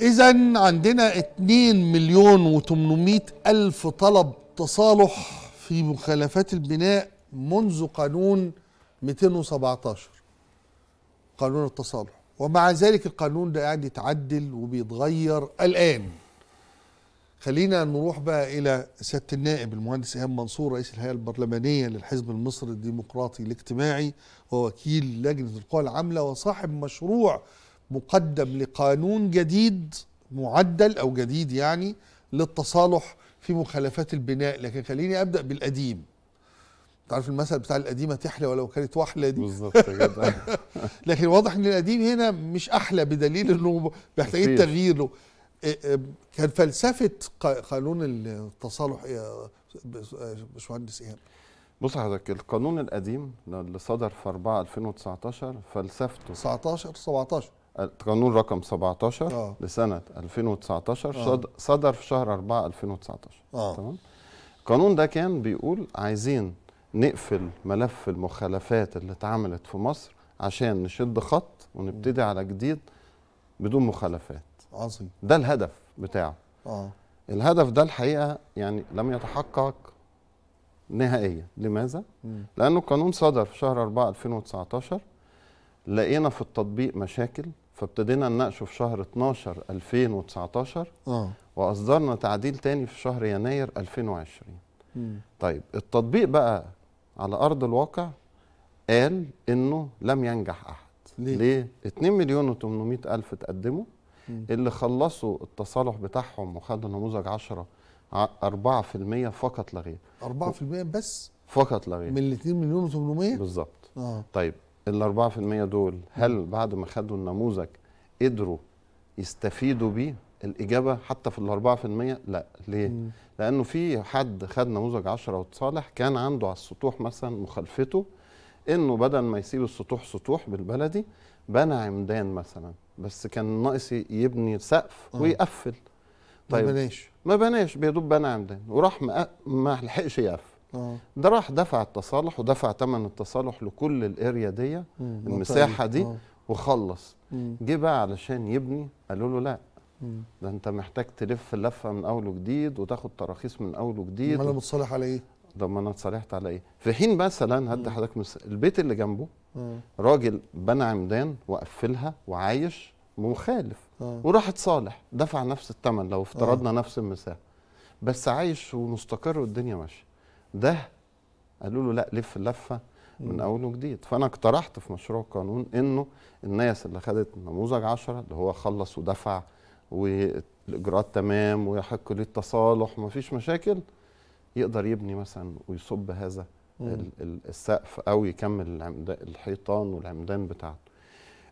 اذا عندنا 2 مليون و800 الف طلب تصالح في مخالفات البناء منذ قانون 217 قانون التصالح ومع ذلك القانون ده قاعد يعني يتعدل وبيتغير الان خلينا نروح بقى الى سياده النائب المهندس ايهاب منصور رئيس الهيئه البرلمانيه للحزب المصري الديمقراطي الاجتماعي ووكيل لجنه القوى العامله وصاحب مشروع مقدم لقانون جديد معدل او جديد يعني للتصالح في مخالفات البناء لكن خليني ابدا بالقديم تعرف المثل بتاع القديمه تحلى ولو كانت واحلى دي بالظبط كده لكن واضح ان القديم هنا مش احلى بدليل انه بيحتاج تغيير له إيه، إيه، كان فلسفه قانون التصالح ايه باشمهندس ايهاب بص حضرتك القانون القديم اللي صدر في 4 2019 فلسفته 19 17 قانون رقم 17 أوه. لسنه 2019 أوه. صدر في شهر 4 2019 آه. تمام القانون ده كان بيقول عايزين نقفل ملف المخالفات اللي اتعملت في مصر عشان نشد خط ونبتدي على جديد بدون مخالفات عظيم ده الهدف بتاعه اه الهدف ده الحقيقه يعني لم يتحقق نهائيا لماذا مم. لانه القانون صدر في شهر 4 2019 لقينا في التطبيق مشاكل فابتدينا نناقشه في شهر 12 2019 اه واصدرنا تعديل تاني في شهر يناير 2020 مم. طيب التطبيق بقى على ارض الواقع قال انه لم ينجح احد ليه, ليه؟ 2 مليون و800 الف تقدموا اللي خلصوا التصالح بتاعهم وخدوا نموذج 10 4% فقط لا غير 4% بس فقط لا غير من ال 2 مليون و800 بالظبط اه طيب ال 4% دول هل بعد ما خدوا النموذج قدروا يستفيدوا بيه؟ الإجابة حتى في ال 4% لا، ليه؟ مم. لأنه في حد خد نموذج 10 وتصالح كان عنده على السطوح مثلا مخالفته إنه بدل ما يسيب السطوح سطوح بالبلدي بنى عمدان مثلا بس كان ناقص يبني سقف آه. ويقفل طيب ما بناش ما بناش بيدوب بنى عمدان وراح ما لحقش يقفل آه. ده راح دفع التصالح ودفع ثمن التصالح لكل الاريا دي المساحه دي أوه. وخلص جه بقى علشان يبني قالوا له لا ده انت محتاج تلف اللفه من اول وجديد وتاخد تراخيص من اول وجديد امال انا متصالح على ايه؟ ده ما انا اتصالحت على ايه؟ في حين مثلا هدي حضرتك البيت اللي جنبه مم. آه. راجل بنى عمدان وقفلها وعايش مخالف آه. وراح اتصالح دفع نفس الثمن لو افترضنا نفس المساحه بس عايش ومستقر والدنيا ماشيه ده قالوا له لا لف اللفه من اول وجديد فانا اقترحت في مشروع قانون انه الناس اللي خدت نموذج 10 اللي هو خلص ودفع والاجراءات تمام ويحق للتصالح التصالح ومفيش مشاكل يقدر يبني مثلا ويصب هذا السقف او يكمل الحيطان والعمدان بتاعته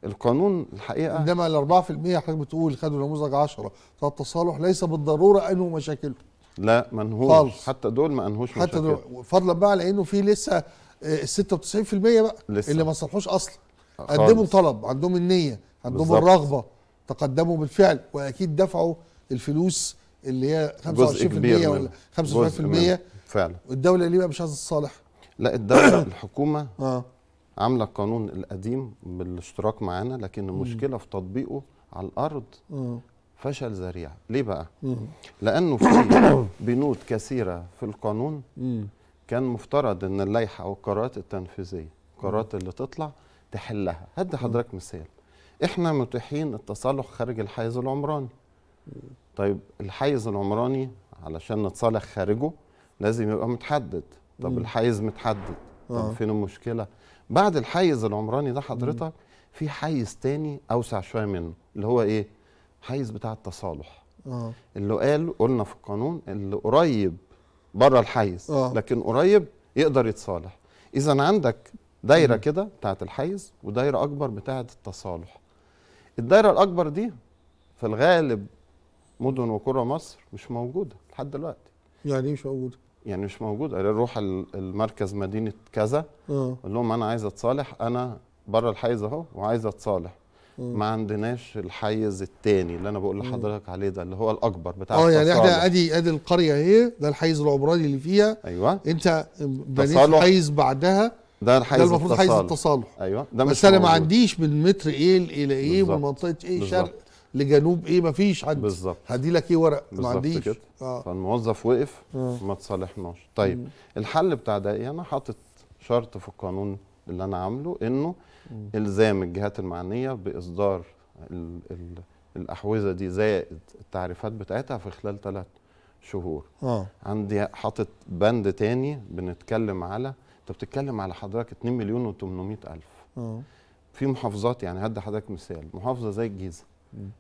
القانون الحقيقه انما ال 4% حضرتك بتقول خدوا نموذج 10 بتاع التصالح ليس بالضروره انه مشاكلهم لا منهوش خالص. حتى دول ما انهوش حتى دول فضلا بقى على انه في لسه آه، ال 96% بقى لسه. اللي ما صلحوش اصلا آه، قدموا طلب عندهم النيه عندهم بالزبط. الرغبه تقدموا بالفعل واكيد دفعوا الفلوس اللي هي 25% ولا 25% فعلا والدوله ليه بقى مش عايزه تصالح؟ لا الدوله الحكومه آه. عامله القانون القديم بالاشتراك معانا لكن المشكله في تطبيقه على الارض آه. فشل ذريع ليه بقى لانه في بنود كثيره في القانون كان مفترض ان اللائحه او القرارات التنفيذيه القرارات اللي تطلع تحلها هدي حضرتك مثال احنا متاحين التصالح خارج الحيز العمراني طيب الحيز العمراني علشان نتصالح خارجه لازم يبقى متحدد طب مم. الحيز متحدد طب آه. فين المشكله بعد الحيز العمراني ده حضرتك في حيز تاني اوسع شويه منه اللي هو ايه حيز بتاع التصالح آه. اللي قال قلنا في القانون اللي قريب بره الحيز آه. لكن قريب يقدر يتصالح اذا عندك دايره كده بتاعه الحيز ودايره اكبر بتاعه التصالح الدايره الاكبر دي في الغالب مدن وقرى مصر مش موجوده لحد دلوقتي يعني إيه مش موجوده يعني مش موجوده روح المركز مدينه كذا آه. اقول لهم انا عايز اتصالح انا بره الحيز اهو وعايز اتصالح ما عندناش الحيز الثاني اللي انا بقول لحضرتك عليه ده اللي هو الاكبر بتاع اه يعني احنا ادي ادي القريه اهي ده الحيز العمراني اللي فيها ايوه انت بنيت حيز بعدها ده الحيز ده المفروض التصالح. حيز التصالح ايوه ده مش بس انا ما عنديش من متر ايه الى ايه ومن منطقه ايه شرق لجنوب ايه ما فيش حد بالظبط هدي لك ايه ورق ما عنديش كده. آه. فالموظف وقف آه. ما تصالحناش طيب الحل بتاع ده ايه انا حاطط شرط في القانون اللي انا عامله انه الزام الجهات المعنيه باصدار الـ الـ الاحوزه دي زائد التعريفات بتاعتها في خلال ثلاث شهور اه عندي حاطط بند تاني بنتكلم على انت بتتكلم على حضرتك 2 مليون و800 الف اه في محافظات يعني هدي حضرتك مثال محافظه زي الجيزه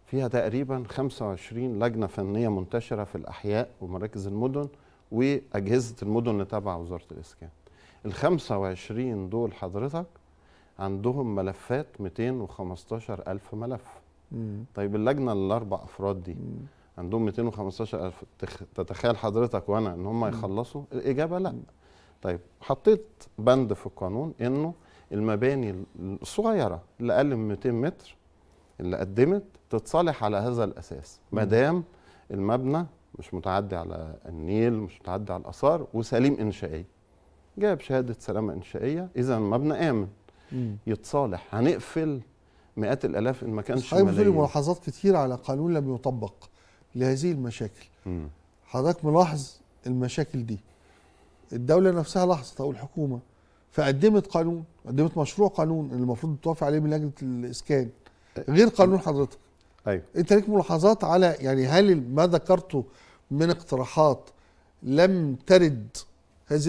فيها تقريبا 25 لجنه فنيه منتشره في الاحياء ومراكز المدن واجهزه المدن اللي تابعه وزاره الاسكان ال 25 دول حضرتك عندهم ملفات 215 ألف ملف مم. طيب اللجنة الأربع أفراد دي مم. عندهم 215 ألف تتخيل حضرتك وأنا إن هم يخلصوا الإجابة لا مم. طيب حطيت بند في القانون إنه المباني الصغيرة اللي أقل من 200 متر اللي قدمت تتصالح على هذا الأساس ما دام المبنى مش متعدي على النيل مش متعدي على الآثار وسليم إنشائي جاب شهادة سلامة إنشائية إذا المبنى آمن يتصالح هنقفل مئات الالاف ان ما كانش في ملاحظات كتير على قانون لم يطبق لهذه المشاكل حضرتك ملاحظ المشاكل دي الدوله نفسها لاحظت او الحكومه فقدمت قانون قدمت مشروع قانون اللي المفروض توافق عليه من لجنه الاسكان غير قانون حضرتك ايوه انت ليك ملاحظات على يعني هل ما ذكرته من اقتراحات لم ترد هذه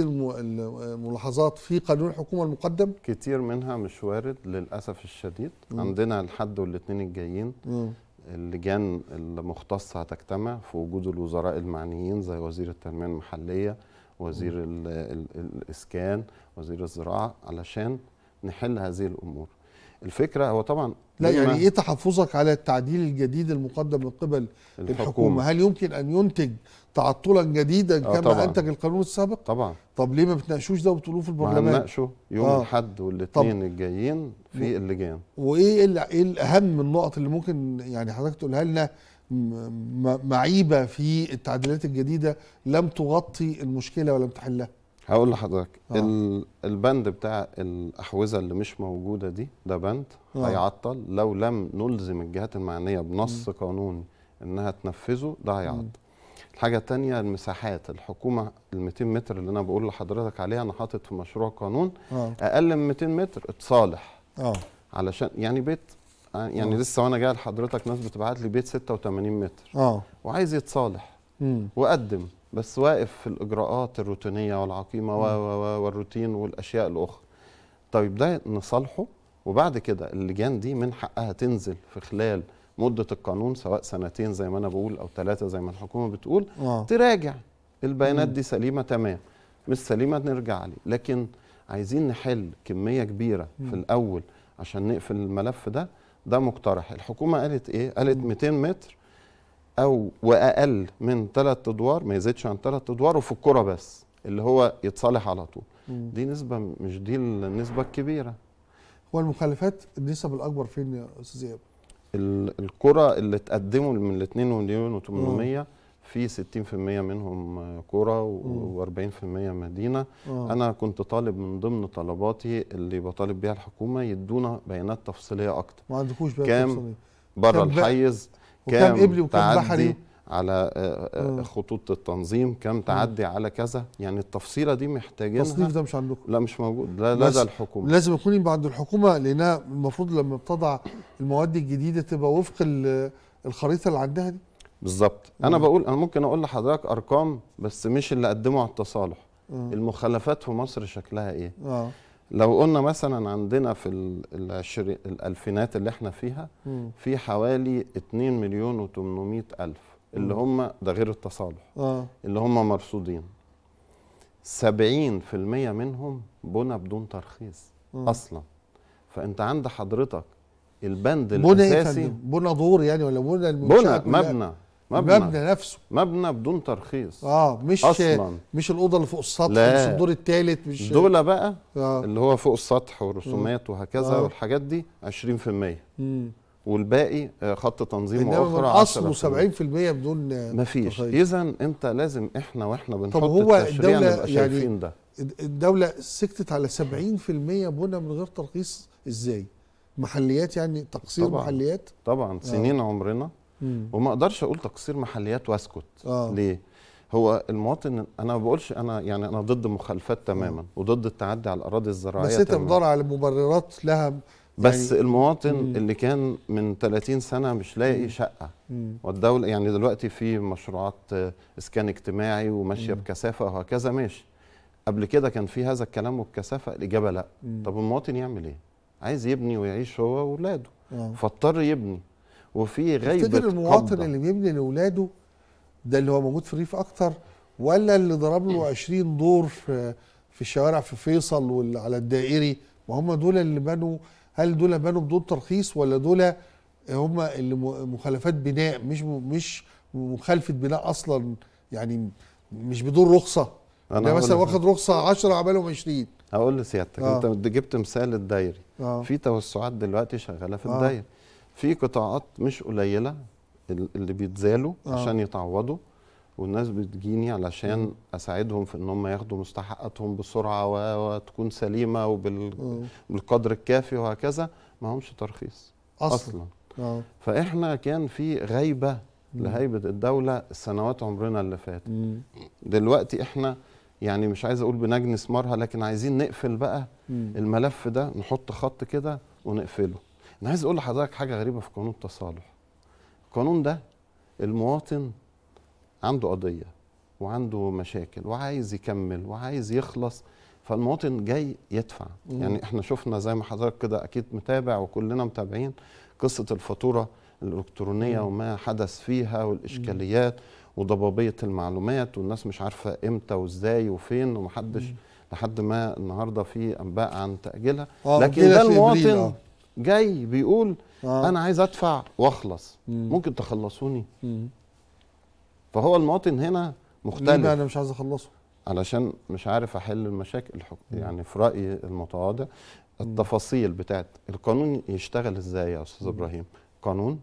الملاحظات في قانون الحكومه المقدم كتير منها مش وارد للاسف الشديد مم. عندنا الحد والاثنين الجايين مم. اللجان المختصه هتجتمع في وجود الوزراء المعنيين زي وزير التنميه المحليه وزير الاسكان وزير الزراعه علشان نحل هذه الامور الفكره هو طبعا لا يعني ايه تحفظك على التعديل الجديد المقدم من قبل الحكومه, الحكومة. هل يمكن ان ينتج تعطلا جديدا آه، كما طبعًا. انتج القانون السابق طبعا طب ليه ما بتناقشوش ده وتقولوه في البرلمان هنناقشه يوم آه. الاحد والاثنين الجايين في اللجان وايه ايه الاهم النقط اللي ممكن يعني حضرتك تقولها لنا معيبه في التعديلات الجديده لم تغطي المشكله ولم تحلها هقول لحضرتك آه. البند بتاع الاحوزه اللي مش موجوده دي ده بند آه. هيعطل لو لم نلزم الجهات المعنيه بنص م. قانوني انها تنفذه ده هيعطل م. الحاجه الثانيه المساحات الحكومه ال 200 متر اللي انا بقول لحضرتك عليها انا حاطط في مشروع قانون آه. اقل من 200 متر اتصالح اه علشان يعني بيت آه، يعني أوه. لسه وانا جاي لحضرتك ناس بتبعت لي بيت 86 متر اه وعايز يتصالح مم. وقدم بس واقف في الاجراءات الروتينيه والعقيمه و والروتين والاشياء الاخرى طيب ده نصالحه وبعد كده اللجان دي من حقها تنزل في خلال مده القانون سواء سنتين زي ما انا بقول او ثلاثه زي ما الحكومه بتقول أوه. تراجع البيانات دي سليمه تمام مش سليمه نرجع عليه لكن عايزين نحل كميه كبيره في الاول عشان نقفل الملف ده ده مقترح الحكومه قالت ايه قالت 200 متر او واقل من ثلاث ادوار ما يزيدش عن ثلاث ادوار وفي الكره بس اللي هو يتصالح على طول مم. دي نسبه مش دي النسبه الكبيره هو المخالفات النسب الاكبر فين يا استاذ ايهاب الكره اللي اتقدموا من ال 2 مليون و800 في 60% منهم كرة و40% مدينة مم. أنا كنت طالب من ضمن طلباتي اللي بطالب بيها الحكومة يدونا بيانات تفصيلية أكتر ما عندكوش بيانات تفصيلية كام بره الحيز وكم قبلي وكم بحري على آه، آه، آه. خطوط التنظيم كم تعدي على كذا يعني التفصيله دي محتاجينها التصنيف ده مش عندكم لا مش موجود لا لدى الحكومه لازم يكون يبقى عند الحكومه لانها المفروض لما بتضع المواد الجديده تبقى وفق الخريطه اللي عندها دي بالظبط انا بقول انا ممكن اقول لحضرتك ارقام بس مش اللي قدموا على التصالح المخالفات في مصر شكلها ايه لو قلنا مثلا عندنا في الالفينات اللي احنا فيها في حوالي 2 مليون و800 الف اللي هم ده غير التصالح آه. اللي هم مرصودين 70% منهم بنى بدون ترخيص اصلا فانت عند حضرتك البند إيه الاساسي بنى دور يعني ولا بنى بنى مبنى مبنى مبنى نفسه مبنى بدون ترخيص اه مش أصلاً. مش الاوضه اللي فوق السطح مش الدور الثالث مش دولة بقى آه. اللي هو فوق السطح ورسومات آه. وهكذا آه. والحاجات دي 20% مم. والباقي آه، خط تنظيم واخرى اصله 70% بدون مفيش اذا انت لازم احنا واحنا بنحط طب هو الدوله نبقى يعني ده. الدوله سكتت على 70% بنا من غير ترخيص ازاي محليات يعني تقصير طبعًا محليات طبعا آه. سنين آه. عمرنا وما اقدرش اقول تقصير محليات واسكت آه. ليه هو المواطن انا ما بقولش انا يعني انا ضد مخالفات تماما وضد التعدي على الاراضي الزراعيه بس انت مدار على مبررات لها بس يعني المواطن مم. اللي كان من 30 سنه مش لاقي شقه والدوله يعني دلوقتي في مشروعات آه، اسكان اجتماعي وماشيه بكثافه وهكذا ماشي قبل كده كان في هذا الكلام وبكثافه الاجابه لا مم. طب المواطن يعمل ايه عايز يبني ويعيش هو واولاده آه. فاضطر يبني وفي غيبه تفتكر المواطن قبضة. اللي بيبني لاولاده ده اللي هو موجود في الريف اكتر ولا اللي ضرب له 20 دور في في الشوارع في فيصل واللي على الدائري وهم دول اللي بنوا هل دول بنوا بدون ترخيص ولا دول هم اللي مخالفات بناء مش مش مخالفه بناء اصلا يعني مش بدون رخصه انا مثلا واخد رخصه 10 عملهم 20 هقول لسيادتك آه. انت جبت مثال الدايري آه. في توسعات دلوقتي شغاله في آه. الدايري في قطاعات مش قليله اللي بيتزالوا آه. عشان يتعوضوا والناس بتجيني علشان م. اساعدهم في ان هم ياخدوا مستحقاتهم بسرعه وتكون سليمه وبالقدر الكافي وهكذا ما همش ترخيص اصلا, أصلاً. آه. فاحنا كان في غيبه لهيبه الدوله سنوات عمرنا اللي فاتت دلوقتي احنا يعني مش عايز اقول بنجني ثمارها لكن عايزين نقفل بقى م. الملف ده نحط خط كده ونقفله انا عايز اقول لحضرتك حاجه غريبه في قانون التصالح القانون ده المواطن عنده قضيه وعنده مشاكل وعايز يكمل وعايز يخلص فالمواطن جاي يدفع مم. يعني احنا شفنا زي ما حضرتك كده اكيد متابع وكلنا متابعين قصه الفاتوره الالكترونيه مم. وما حدث فيها والاشكاليات مم. وضبابيه المعلومات والناس مش عارفه امتى وازاي وفين ومحدش مم. لحد ما النهارده في انباء عن تاجيلها آه، لكن ده المواطن آه. جاي بيقول آه. انا عايز ادفع واخلص مم. ممكن تخلصوني مم. فهو المواطن هنا مختلف انا مش عايز اخلصه علشان مش عارف احل المشاكل الحكم يعني في رايي المتواضع التفاصيل بتاعت القانون يشتغل ازاي يا استاذ ابراهيم قانون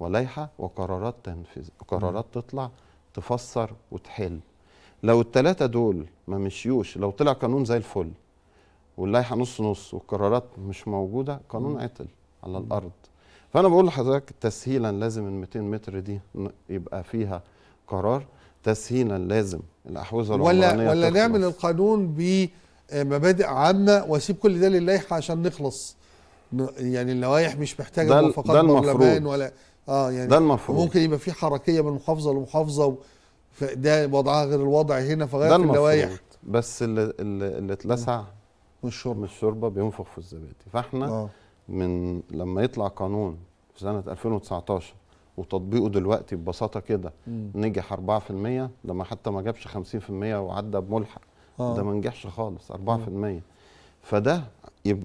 ولائحه وقرارات تنفيذ قرارات تطلع تفسر وتحل لو الثلاثه دول ما مشيوش لو طلع قانون زي الفل واللائحه نص نص والقرارات مش موجوده قانون عطل على الارض فانا بقول لحضرتك تسهيلا لازم ال 200 متر دي يبقى فيها قرار تسهيلا لازم الاحوزه ولا ولا نعمل القانون بمبادئ عامه واسيب كل ده للائحه عشان نخلص يعني اللوائح مش محتاجه موافقات برلمان ولا اه يعني ده المفروض ممكن يبقى في حركيه من محافظه لمحافظه ده وضعها غير الوضع هنا فغير في اللوائح بس اللي اللي اتلسع من الشوربه من الشوربه بينفخ في الزبادي فاحنا آه. من لما يطلع قانون في سنه 2019 وتطبيقه دلوقتي ببساطه كده نجح 4% ده ما حتى ما جابش 50% وعدى بملحق آه. ده ما نجحش خالص 4% مم. فده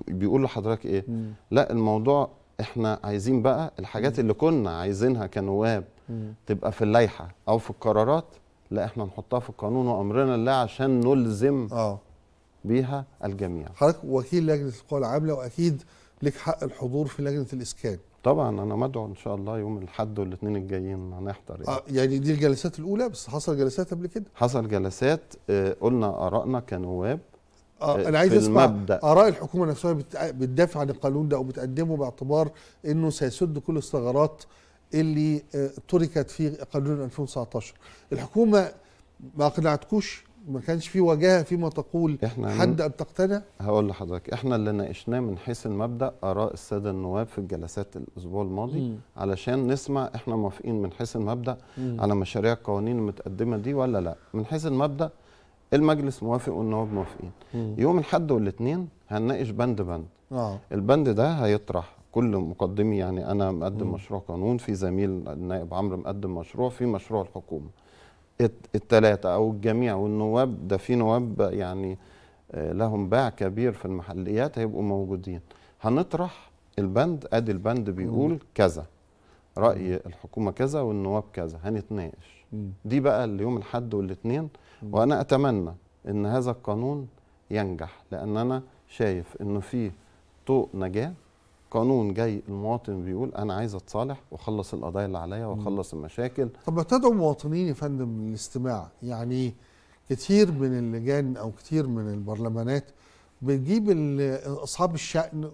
بيقول لحضرتك ايه مم. لا الموضوع احنا عايزين بقى الحاجات اللي كنا عايزينها كنواب مم. تبقى في اللائحه او في القرارات لا احنا نحطها في القانون وامرنا الله عشان نلزم آه. بيها الجميع حضرتك وكيل لجنه القوى العامله واكيد لك حق الحضور في لجنه الاسكان طبعا انا مدعو ان شاء الله يوم الاحد والاثنين الجايين هنحضر يعني. آه يعني دي الجلسات الاولى بس حصل جلسات قبل كده حصل جلسات آه قلنا ارائنا كنواب آه, آه، انا عايز اسمع اراء الحكومه نفسها بتدافع عن القانون ده او بتقدمه باعتبار انه سيسد كل الثغرات اللي آه تركت في قانون 2019 الحكومه ما اقنعتكوش ما كانش في وجاهه فيما تقول إحنا حد ان تقتنع هقول لحضرتك احنا اللي ناقشناه من حيث المبدا اراء الساده النواب في الجلسات الاسبوع الماضي مم. علشان نسمع احنا موافقين من حيث المبدا مم. على مشاريع القوانين المتقدمه دي ولا لا من حيث المبدا المجلس موافق والنواب موافقين مم. يوم الاحد والاثنين هنناقش بند بند آه. البند ده هيطرح كل مقدمي يعني انا مقدم مم. مشروع قانون في زميل النائب عمرو مقدم مشروع في مشروع الحكومه الثلاثه او الجميع والنواب ده في نواب يعني آه، لهم باع كبير في المحليات هيبقوا موجودين هنطرح البند ادي البند بيقول كذا راي الحكومه كذا والنواب كذا هنتناقش دي بقى اليوم الاحد والاثنين وانا اتمنى ان هذا القانون ينجح لان انا شايف انه فيه طوق نجاه قانون جاي المواطن بيقول انا عايز اتصالح واخلص القضايا اللي عليا واخلص المشاكل طب ما تدعو المواطنين يا فندم للاستماع يعني كتير من اللجان او كتير من البرلمانات بتجيب اصحاب الشأن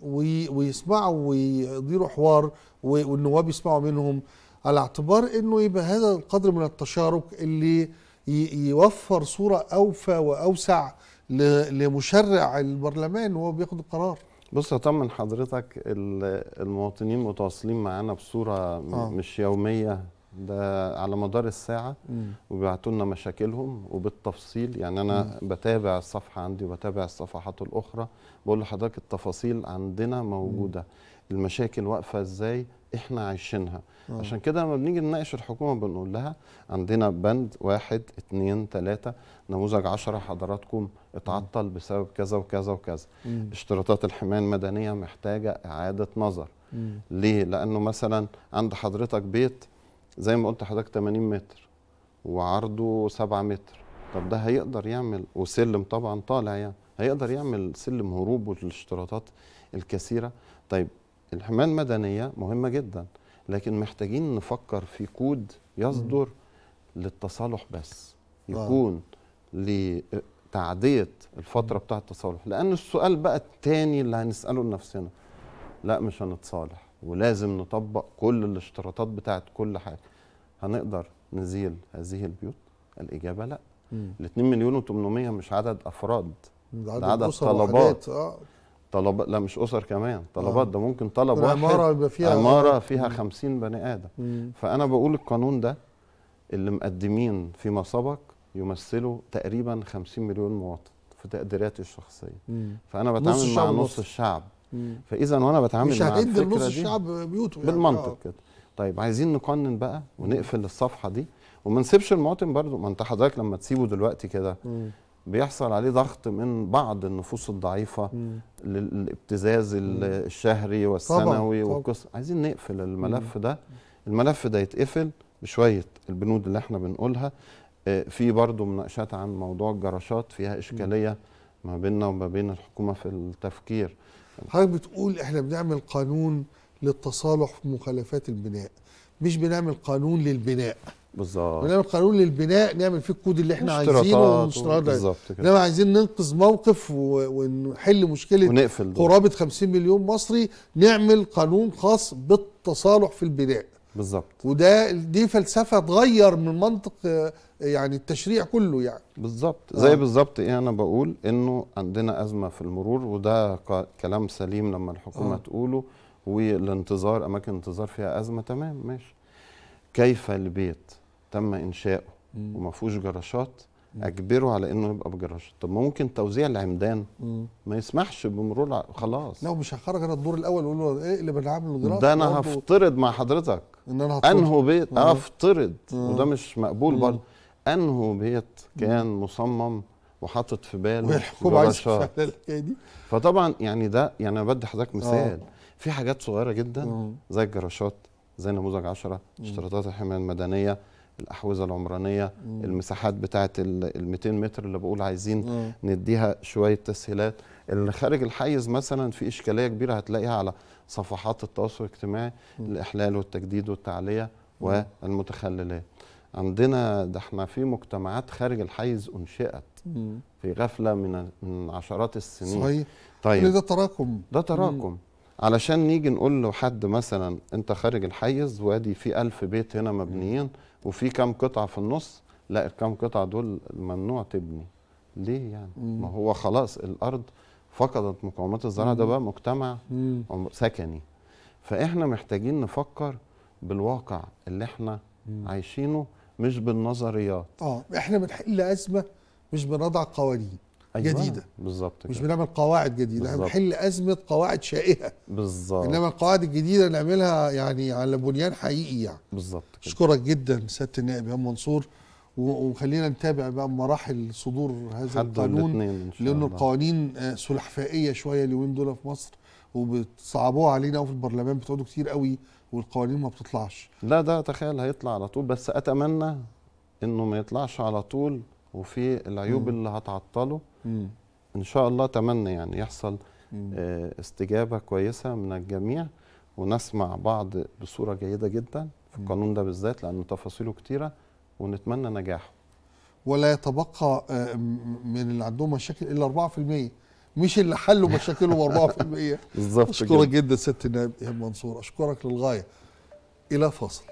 ويسمعوا ويديروا حوار والنواب يسمعوا منهم على اعتبار انه يبقى هذا القدر من التشارك اللي يوفر صوره اوفى واوسع لمشرع البرلمان وهو بياخد القرار بص اطمن حضرتك المواطنين متواصلين معانا بصوره آه. مش يوميه ده على مدار الساعة وبيبعتوا لنا مشاكلهم وبالتفصيل يعني أنا مم. بتابع الصفحة عندي وبتابع الصفحات الأخرى بقول لحضرتك التفاصيل عندنا موجودة مم. المشاكل واقفه ازاي احنا عايشينها آه. عشان كده لما بنيجي نناقش الحكومه بنقول لها عندنا بند واحد اتنين تلاته نموذج عشرة حضراتكم اتعطل بسبب كذا وكذا وكذا مم. اشتراطات الحمايه المدنيه محتاجه اعاده نظر مم. ليه؟ لانه مثلا عند حضرتك بيت زي ما قلت حضرتك 80 متر وعرضه 7 متر طب ده هيقدر يعمل وسلم طبعا طالع يعني هيقدر يعمل سلم هروب والاشتراطات الكثيره طيب الحماية المدنية مهمة جدا لكن محتاجين نفكر في كود يصدر للتصالح بس يكون لتعدية الفترة بتاعة التصالح لأن السؤال بقى التاني اللي هنسأله لنفسنا لا مش هنتصالح ولازم نطبق كل الاشتراطات بتاعة كل حاجة هنقدر نزيل هذه البيوت الإجابة لا ال 2 مليون و 800 مش عدد أفراد ده عدد, ده عدد طلبات آه. طلبات لا مش اسر كمان طلبات آه. ده ممكن طلب واحد عماره يبقى فيها عماره فيها 50 بني ادم مم. فانا بقول القانون ده اللي مقدمين فيما سبق يمثلوا تقريبا 50 مليون مواطن في تقديراتي الشخصيه مم. فانا بتعامل مع نص الشعب فاذا وانا بتعامل مش مع نص الشعب بيوته يعني بالمنطق آه. كده طيب عايزين نقنن بقى ونقفل الصفحه دي وما نسيبش المواطن برضه ما انت حضرتك لما تسيبه دلوقتي كده بيحصل عليه ضغط من بعض النفوس الضعيفة مم. للابتزاز الشهري والسنوي والقصة عايزين نقفل الملف مم. ده الملف ده يتقفل بشوية البنود اللي احنا بنقولها آه، في برضه مناقشات عن موضوع الجراشات فيها إشكالية ما بيننا وما بين الحكومة في التفكير حضرتك بتقول احنا بنعمل قانون للتصالح في مخالفات البناء مش بنعمل قانون للبناء بالظبط ونعمل قانون للبناء نعمل فيه الكود اللي احنا عايزينه بالظبط كده انما عايزين ننقذ موقف ونحل مشكله ونقفل قرابه 50 مليون مصري نعمل قانون خاص بالتصالح في البناء بالظبط وده دي فلسفه تغير من منطق يعني التشريع كله يعني بالظبط زي آه. بالظبط ايه انا بقول انه عندنا ازمه في المرور وده كلام سليم لما الحكومه آه. تقوله والانتظار اماكن انتظار فيها ازمه تمام ماشي كيف البيت تم انشاؤه وما فيهوش جراشات اجبره على انه يبقى بجراشات طب ما ممكن توزيع العمدان ما يسمحش بمرور خلاص لا مش هخرج انا الدور الاول واقول له ايه اللي بنعمله جراج ده انا هفترض مع حضرتك ان انا هفترض انه بيت افترض وده مش مقبول برضه انه بيت كان مصمم وحاطط في باله وهي الحكومه عايزه دي فطبعا يعني ده يعني انا بدي حضرتك آه. مثال في حاجات صغيره جدا زي الجراشات زي نموذج 10 اشتراطات الحمايه المدنيه الاحوزه العمرانيه مم. المساحات بتاعه ال 200 متر اللي بقول عايزين مم. نديها شويه تسهيلات اللي خارج الحيز مثلا في اشكاليه كبيره هتلاقيها على صفحات التواصل الاجتماعي مم. الاحلال والتجديد والتعليه والمتخللات عندنا ده احنا في مجتمعات خارج الحيز انشئت في غفله من من عشرات السنين صحيح طيب ده تراكم ده تراكم مم. علشان نيجي نقول له حد مثلا انت خارج الحيز وادي في ألف بيت هنا مبنيين وفي كام قطعه في النص لا الكام قطعه دول ممنوع تبني ليه يعني مم. ما هو خلاص الارض فقدت مقاومات الزراعه ده بقى مجتمع مم. سكني فاحنا محتاجين نفكر بالواقع اللي احنا مم. عايشينه مش بالنظريات اه احنا بنحل ازمه مش بنضع قوانين أيوة جديده بالظبط مش بنعمل قواعد جديده احنا بنحل ازمه قواعد شائهه بالظبط انما القواعد الجديده نعملها يعني على بنيان حقيقي يعني بالظبط اشكرك جدا سياده النائب ايهاب منصور وخلينا نتابع بقى مراحل صدور هذا القانون لانه القوانين آه، سلحفائيه شويه اليومين دول في مصر وبتصعبوها علينا قوي في البرلمان بتقعدوا كتير قوي والقوانين ما بتطلعش لا ده تخيل هيطلع على طول بس اتمنى انه ما يطلعش على طول وفي العيوب م. اللي هتعطله ان شاء الله اتمنى يعني يحصل آه، استجابه كويسه من الجميع ونسمع بعض بصوره جيده جدا في القانون ده بالذات لانه تفاصيله كتيره ونتمنى نجاحه ولا يتبقى آه، من اللي عندهم مشاكل الا 4% مش اللي حلوا مشاكلهم 4% بالظبط اشكرك جدا ست النائب ايهاب منصور اشكرك للغايه الى فاصل